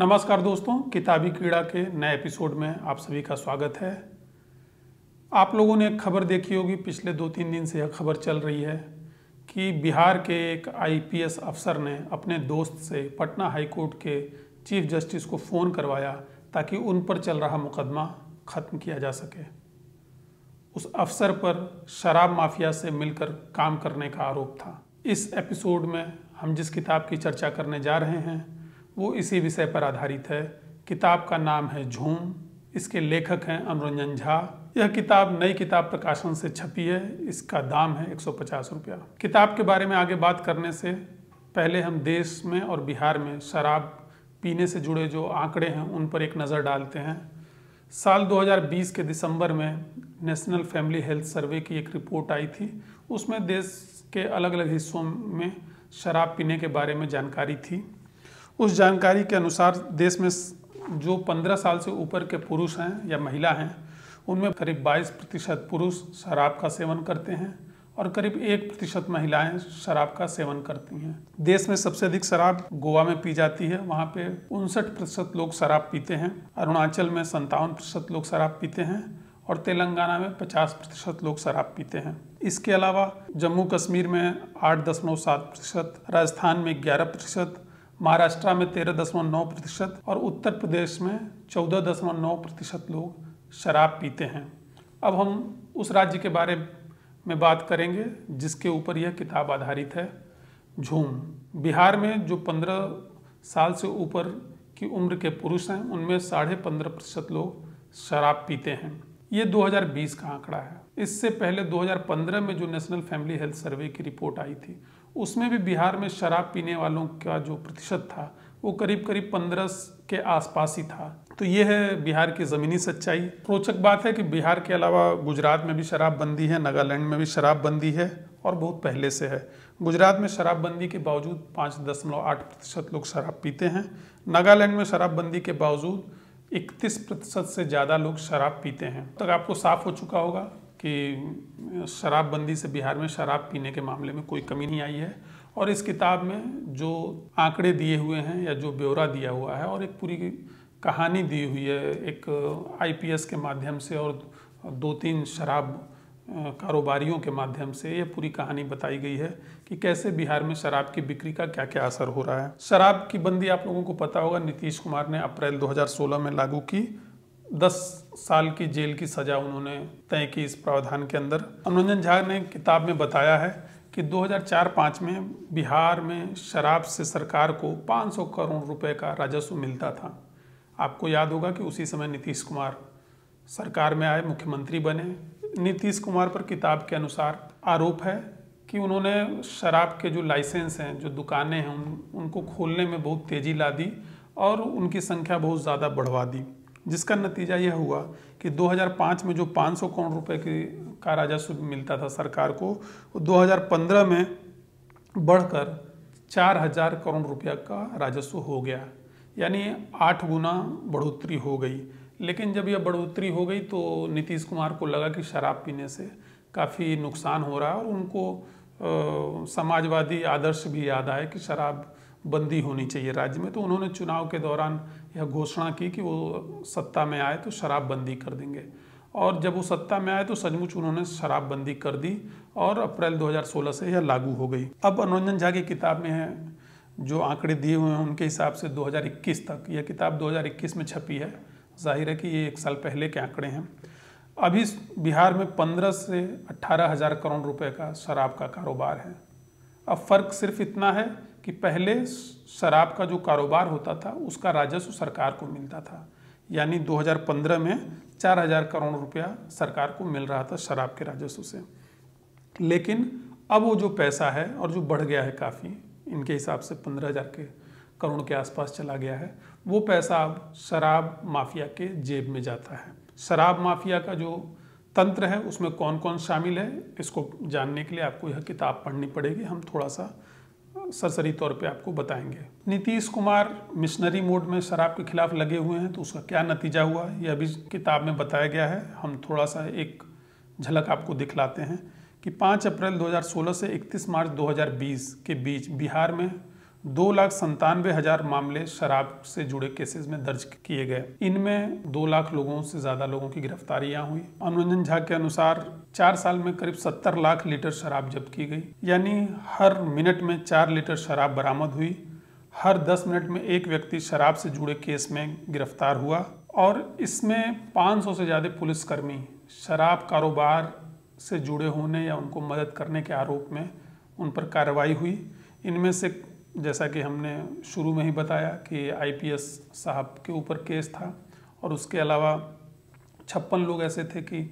नमस्कार दोस्तों किताबी कीड़ा के नए एपिसोड में आप सभी का स्वागत है आप लोगों ने एक खबर देखी होगी पिछले दो तीन दिन से यह खबर चल रही है कि बिहार के एक आईपीएस अफसर ने अपने दोस्त से पटना हाईकोर्ट के चीफ जस्टिस को फ़ोन करवाया ताकि उन पर चल रहा मुकदमा ख़त्म किया जा सके उस अफसर पर शराब माफिया से मिलकर काम करने का आरोप था इस एपिसोड में हम जिस किताब की चर्चा करने जा रहे हैं वो इसी विषय पर आधारित है किताब का नाम है झूम इसके लेखक हैं अनुरंजन झा यह किताब नई किताब प्रकाशन से छपी है इसका दाम है एक सौ रुपया किताब के बारे में आगे बात करने से पहले हम देश में और बिहार में शराब पीने से जुड़े जो आंकड़े हैं उन पर एक नज़र डालते हैं साल 2020 के दिसंबर में नेशनल फैमिली हेल्थ सर्वे की एक रिपोर्ट आई थी उसमें देश के अलग अलग हिस्सों में शराब पीने के बारे में जानकारी थी उस जानकारी के अनुसार देश में जो 15 साल से ऊपर के पुरुष हैं या महिला हैं उनमें करीब 22 प्रतिशत पुरुष शराब का सेवन करते हैं और करीब एक प्रतिशत महिलाएं शराब का सेवन करती हैं देश में सबसे अधिक शराब गोवा में पी जाती है वहाँ पे उनसठ प्रतिशत लोग शराब पीते हैं अरुणाचल में संतावन प्रतिशत लोग शराब पीते हैं और तेलंगाना में 50 प्रतिशत लोग शराब पीते हैं इसके अलावा जम्मू कश्मीर में आठ दशमलव सात प्रतिशत राजस्थान में ग्यारह प्रतिशत महाराष्ट्र में तेरह दशमलव नौ प्रतिशत और उत्तर प्रदेश में चौदह दशमलव नौ प्रतिशत लोग शराब पीते हैं अब हम उस राज्य के बारे में बात करेंगे जिसके ऊपर यह किताब आधारित है झूम बिहार में जो पंद्रह साल से ऊपर की उम्र के पुरुष हैं उनमें साढ़े पंद्रह प्रतिशत लोग शराब पीते हैं ये 2020 का आंकड़ा है इससे पहले 2015 में जो नेशनल फैमिली हेल्थ सर्वे की रिपोर्ट आई थी उसमें भी बिहार में शराब पीने वालों का जो प्रतिशत था वो करीब करीब पंद्रह के आसपास ही था तो ये है बिहार की ज़मीनी सच्चाई रोचक बात है कि बिहार के अलावा गुजरात में भी शराबबंदी है नागालैंड में भी शराबबंदी है और बहुत पहले से है गुजरात में शराबबंदी के बावजूद पाँच दशमलव आठ प्रतिशत लोग शराब पीते हैं नागालैंड में शराबबंदी के बावजूद इकतीस प्रतिशत से ज़्यादा लोग शराब पीते हैं तक आपको साफ हो चुका होगा कि शराबबंदी से बिहार में शराब पीने के मामले में कोई कमी नहीं आई है और इस किताब में जो आंकड़े दिए हुए हैं या जो ब्यौरा दिया हुआ है और एक पूरी कहानी दी हुई है एक आईपीएस के माध्यम से और दो तीन शराब कारोबारियों के माध्यम से ये पूरी कहानी बताई गई है कि कैसे बिहार में शराब की बिक्री का क्या क्या असर हो रहा है शराब की बंदी आप लोगों को पता होगा नीतीश कुमार ने अप्रैल 2016 में लागू की दस साल की जेल की सजा उन्होंने तय की इस प्रावधान के अंदर अनुरंजन झा ने किताब में बताया है कि 2004-5 में बिहार में शराब से सरकार को 500 करोड़ रुपए का राजस्व मिलता था आपको याद होगा कि उसी समय नीतीश कुमार सरकार में आए मुख्यमंत्री बने नीतीश कुमार पर किताब के अनुसार आरोप है कि उन्होंने शराब के जो लाइसेंस हैं जो दुकानें हैं उन उनको खोलने में बहुत तेज़ी ला दी और उनकी संख्या बहुत ज़्यादा बढ़वा दी जिसका नतीजा यह हुआ कि 2005 में जो 500 करोड़ रुपए की का राजस्व मिलता था सरकार को वो 2015 में बढ़कर 4000 करोड़ रुपया का राजस्व हो गया यानी आठ गुना बढ़ोतरी हो गई लेकिन जब यह बढ़ोतरी हो गई तो नीतीश कुमार को लगा कि शराब पीने से काफ़ी नुकसान हो रहा है और उनको आ, समाजवादी आदर्श भी याद आए कि शराब बंदी होनी चाहिए राज्य में तो उन्होंने चुनाव के दौरान यह घोषणा की कि वो सत्ता में आए तो शराबबंदी कर देंगे और जब वो सत्ता में आए तो सचमुच उन्होंने शराबबंदी कर दी और अप्रैल 2016 से यह लागू हो गई अब मनोरंजन झा की किताब में है जो आंकड़े दिए हुए हैं उनके हिसाब से 2021 तक यह किताब 2021 में छपी है जाहिर है कि ये एक साल पहले के आंकड़े हैं अभी बिहार में 15 से अट्ठारह हज़ार करोड़ रुपए का शराब का कारोबार है अब फ़र्क सिर्फ इतना है कि पहले शराब का जो कारोबार होता था उसका राजस्व सरकार को मिलता था यानी 2015 में 4000 करोड़ रुपया सरकार को मिल रहा था शराब के राजस्व से लेकिन अब वो जो पैसा है और जो बढ़ गया है काफ़ी इनके हिसाब से 15000 के करोड़ के आसपास चला गया है वो पैसा अब शराब माफिया के जेब में जाता है शराब माफिया का जो तंत्र है उसमें कौन कौन शामिल है इसको जानने के लिए आपको यह किताब पढ़नी पड़ेगी हम थोड़ा सा सरसरी तौर पे आपको बताएंगे नीतीश कुमार मिशनरी मोड में शराब के खिलाफ लगे हुए हैं तो उसका क्या नतीजा हुआ यह अभी किताब में बताया गया है हम थोड़ा सा एक झलक आपको दिखलाते हैं कि 5 अप्रैल 2016 से 31 मार्च 2020 के बीच बिहार में दो लाख संतानवे हजार मामले शराब से जुड़े केसेस में दर्ज किए गए इनमें दो लाख लोगों से ज्यादा लोगों की गिरफ्तारियां हुई अनुरंजन झा के अनुसार चार साल में करीब सत्तर लाख लीटर शराब जब्त की गई यानी हर मिनट में चार लीटर शराब बरामद हुई हर दस मिनट में एक व्यक्ति शराब से जुड़े केस में गिरफ्तार हुआ और इसमें 500 से ज़्यादा पुलिसकर्मी शराब कारोबार से जुड़े होने या उनको मदद करने के आरोप में उन पर कार्रवाई हुई इनमें से जैसा कि हमने शुरू में ही बताया कि आईपीएस साहब के ऊपर केस था और उसके अलावा छप्पन लोग ऐसे थे कि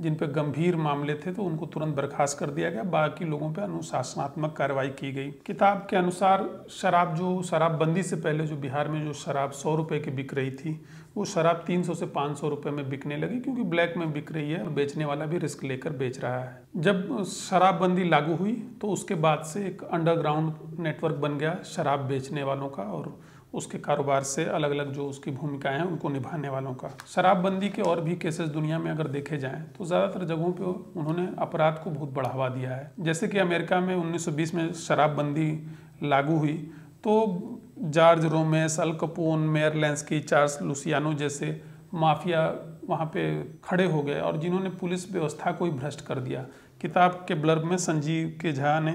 जिन पर गंभीर मामले थे तो उनको तुरंत बर्खास्त कर दिया गया बाकी लोगों पर अनुशासनात्मक कार्रवाई की गई किताब के अनुसार शराब जो शराबबंदी से पहले जो बिहार में जो शराब सौ रुपये की बिक रही थी वो शराब तीन सौ से पाँच सौ रुपये में बिकने लगी क्योंकि ब्लैक में बिक रही है और बेचने वाला भी रिस्क लेकर बेच रहा है जब शराबबंदी लागू हुई तो उसके बाद से एक अंडरग्राउंड नेटवर्क बन गया शराब बेचने वालों का और उसके कारोबार से अलग अलग जो उसकी भूमिकाएं हैं उनको निभाने वालों का शराबबंदी के और भी केसेस दुनिया में अगर देखे जाएं तो ज़्यादातर जगहों पे उन्होंने अपराध को बहुत बढ़ावा दिया है जैसे कि अमेरिका में 1920 में शराबबंदी लागू हुई तो जॉर्ज रोमेस अल मेयरलैंस की चार्ल्स लुसियानो जैसे माफिया वहाँ पे खड़े हो गए और जिन्होंने पुलिस व्यवस्था को ही भ्रष्ट कर दिया किताब के ब्लर्ब में संजीव के झा ने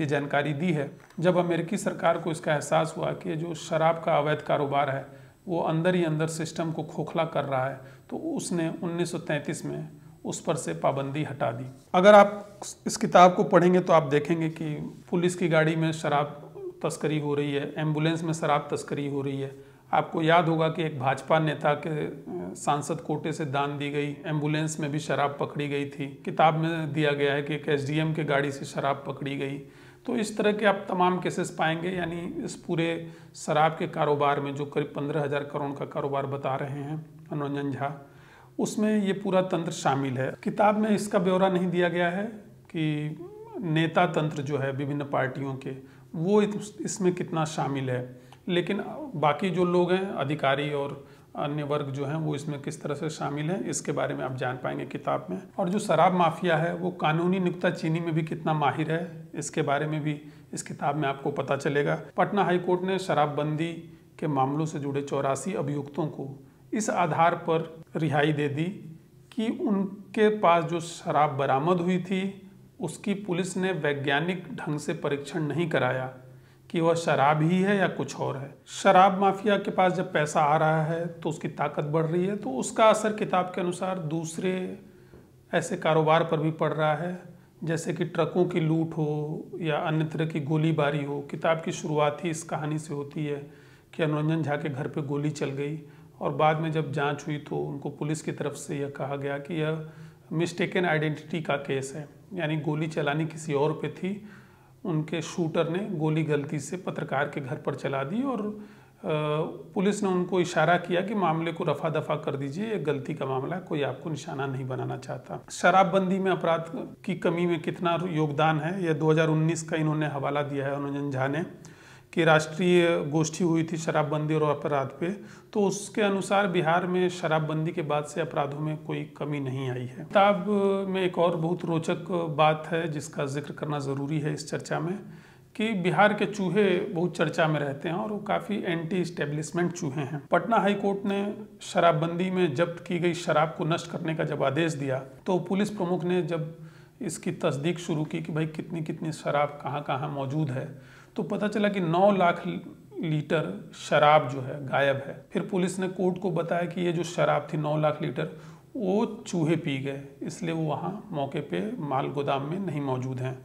ये जानकारी दी है जब अमेरिकी सरकार को इसका एहसास हुआ कि जो शराब का अवैध कारोबार है वो अंदर ही अंदर सिस्टम को खोखला कर रहा है तो उसने 1933 में उस पर से पाबंदी हटा दी अगर आप इस किताब को पढ़ेंगे तो आप देखेंगे कि पुलिस की गाड़ी में शराब तस्करी हो रही है एम्बुलेंस में शराब तस्करी हो रही है आपको याद होगा कि एक भाजपा नेता के सांसद कोटे से दान दी गई एम्बुलेंस में भी शराब पकड़ी गई थी किताब में दिया गया है कि एक एस के गाड़ी से शराब पकड़ी गई तो इस तरह के आप तमाम केसेस पाएंगे यानी इस पूरे शराब के कारोबार में जो करीब पंद्रह हज़ार करोड़ का कारोबार बता रहे हैं अनुरंजन झा उसमें ये पूरा तंत्र शामिल है किताब में इसका ब्यौरा नहीं दिया गया है कि नेता तंत्र जो है विभिन्न पार्टियों के वो इसमें कितना शामिल है लेकिन बाकी जो लोग हैं अधिकारी और अन्य वर्ग जो हैं वो इसमें किस तरह से शामिल हैं इसके बारे में आप जान पाएंगे किताब में और जो शराब माफिया है वो कानूनी चीनी में भी कितना माहिर है इसके बारे में भी इस किताब में आपको पता चलेगा पटना हाईकोर्ट ने शराबबंदी के मामलों से जुड़े चौरासी अभियुक्तों को इस आधार पर रिहाई दे दी कि उनके पास जो शराब बरामद हुई थी उसकी पुलिस ने वैज्ञानिक ढंग से परीक्षण नहीं कराया कि वह शराब ही है या कुछ और है शराब माफिया के पास जब पैसा आ रहा है तो उसकी ताकत बढ़ रही है तो उसका असर किताब के अनुसार दूसरे ऐसे कारोबार पर भी पड़ रहा है जैसे कि ट्रकों की लूट हो या अन्य तरह की गोलीबारी हो किताब की शुरुआत ही इस कहानी से होती है कि अनुरंजन झा के घर पे गोली चल गई और बाद में जब जांच हुई तो उनको पुलिस की तरफ से यह कहा गया कि यह मिस्टेकन आइडेंटिटी का केस है यानी गोली चलानी किसी और पे थी उनके शूटर ने गोली गलती से पत्रकार के घर पर चला दी और पुलिस ने उनको इशारा किया कि मामले को रफा दफा कर दीजिए ये गलती का मामला है कोई आपको निशाना नहीं बनाना चाहता शराबबंदी में अपराध की कमी में कितना योगदान है यह 2019 का इन्होंने हवाला दिया है अनुजन झा ने की राष्ट्रीय गोष्ठी हुई थी शराबबंदी और अपराध पे तो उसके अनुसार बिहार में शराबबंदी के बाद से अपराधों में कोई कमी नहीं आई है किताब में एक और बहुत रोचक बात है जिसका जिक्र करना ज़रूरी है इस चर्चा में कि बिहार के चूहे बहुत चर्चा में रहते हैं और वो काफ़ी एंटी स्टेब्लिशमेंट चूहे हैं पटना हाई कोर्ट ने शराबबंदी में जब्त की गई शराब को नष्ट करने का जब आदेश दिया तो पुलिस प्रमुख ने जब इसकी तस्दीक शुरू की कि भाई कितनी कितनी शराब कहाँ कहाँ मौजूद है तो पता चला कि 9 लाख लीटर शराब जो है गायब है फिर पुलिस ने कोर्ट को बताया कि ये जो शराब थी 9 लाख लीटर वो चूहे पी गए इसलिए वो वहाँ मौके पे माल गोदाम में नहीं मौजूद हैं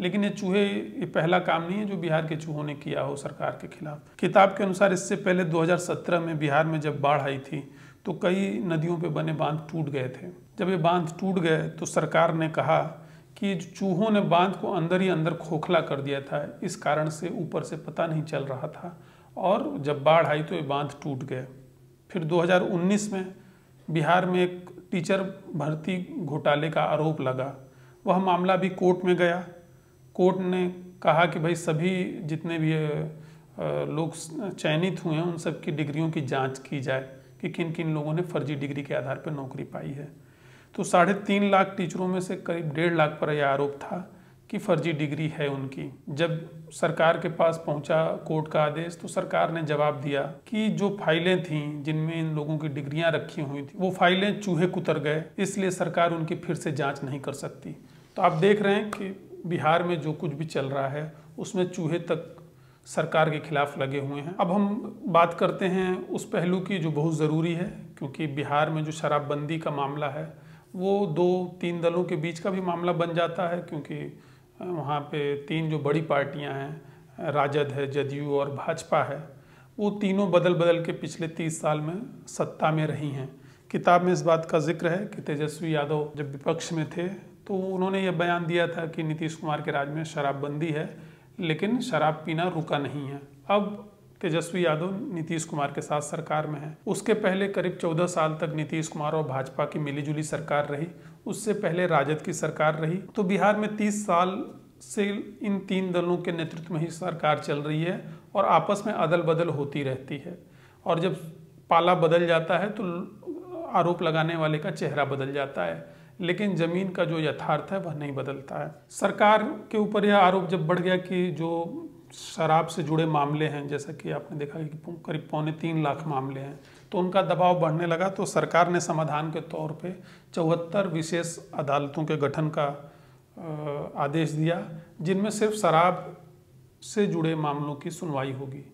लेकिन ये चूहे ये पहला काम नहीं है जो बिहार के चूहों ने किया हो सरकार के खिलाफ किताब के अनुसार इससे पहले 2017 में बिहार में जब बाढ़ आई थी तो कई नदियों पे बने बांध टूट गए थे जब ये बांध टूट गए तो सरकार ने कहा कि चूहों ने बांध को अंदर ही अंदर खोखला कर दिया था इस कारण से ऊपर से पता नहीं चल रहा था और जब बाढ़ आई तो ये बांध टूट गए फिर 2019 में बिहार में एक टीचर भर्ती घोटाले का आरोप लगा वह मामला भी कोर्ट में गया कोर्ट ने कहा कि भाई सभी जितने भी लोग चयनित हुए हैं उन सब की डिग्रियों की जांच की जाए कि किन किन लोगों ने फर्जी डिग्री के आधार पर नौकरी पाई है तो साढ़े तीन लाख टीचरों में से करीब डेढ़ लाख पर यह आरोप था कि फर्जी डिग्री है उनकी जब सरकार के पास पहुंचा कोर्ट का आदेश तो सरकार ने जवाब दिया कि जो फाइलें थीं जिनमें इन लोगों की डिग्रियां रखी हुई थी वो फाइलें चूहे कुतर गए इसलिए सरकार उनकी फिर से जांच नहीं कर सकती तो आप देख रहे हैं कि बिहार में जो कुछ भी चल रहा है उसमें चूहे तक सरकार के खिलाफ लगे हुए हैं अब हम बात करते हैं उस पहलू की जो बहुत ज़रूरी है क्योंकि बिहार में जो शराबबंदी का मामला है वो दो तीन दलों के बीच का भी मामला बन जाता है क्योंकि वहाँ पे तीन जो बड़ी पार्टियाँ हैं राजद है जदयू और भाजपा है वो तीनों बदल बदल के पिछले तीस साल में सत्ता में रही हैं किताब में इस बात का जिक्र है कि तेजस्वी यादव जब विपक्ष में थे तो उन्होंने ये बयान दिया था कि नीतीश कुमार के राज में शराबबंदी है लेकिन शराब पीना रुका नहीं है अब तेजस्वी यादव नीतीश कुमार के साथ सरकार में है उसके पहले करीब 14 साल तक नीतीश कुमार और भाजपा की मिलीजुली सरकार रही उससे पहले राजद की सरकार रही तो बिहार में 30 साल से इन तीन दलों के नेतृत्व में ही सरकार चल रही है और आपस में अदल बदल होती रहती है और जब पाला बदल जाता है तो आरोप लगाने वाले का चेहरा बदल जाता है लेकिन ज़मीन का जो यथार्थ है वह नहीं बदलता है सरकार के ऊपर यह आरोप जब बढ़ गया कि जो शराब से जुड़े मामले हैं जैसा कि आपने देखा कि करीब पौने तीन लाख मामले हैं तो उनका दबाव बढ़ने लगा तो सरकार ने समाधान के तौर पे चौहत्तर विशेष अदालतों के गठन का आदेश दिया जिनमें सिर्फ शराब से जुड़े मामलों की सुनवाई होगी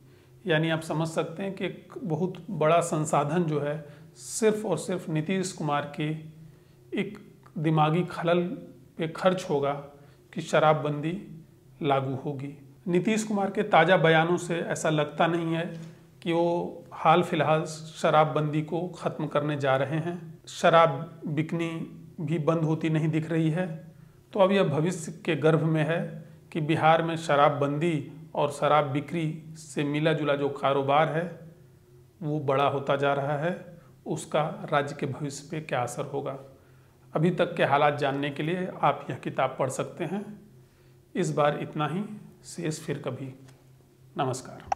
यानी आप समझ सकते हैं कि एक बहुत बड़ा संसाधन जो है सिर्फ और सिर्फ नीतीश कुमार के एक दिमागी खलल पे खर्च होगा कि शराबबंदी लागू होगी नीतीश कुमार के ताज़ा बयानों से ऐसा लगता नहीं है कि वो हाल फिलहाल शराबबंदी को ख़त्म करने जा रहे हैं शराब बिकनी भी बंद होती नहीं दिख रही है तो अब यह भविष्य के गर्भ में है कि बिहार में शराबबंदी और शराब बिक्री से मिला जुला जो कारोबार है वो बड़ा होता जा रहा है उसका राज्य के भविष्य पे क्या असर होगा अभी तक के हालात जानने के लिए आप यह किताब पढ़ सकते हैं इस बार इतना ही शेष फिर कभी नमस्कार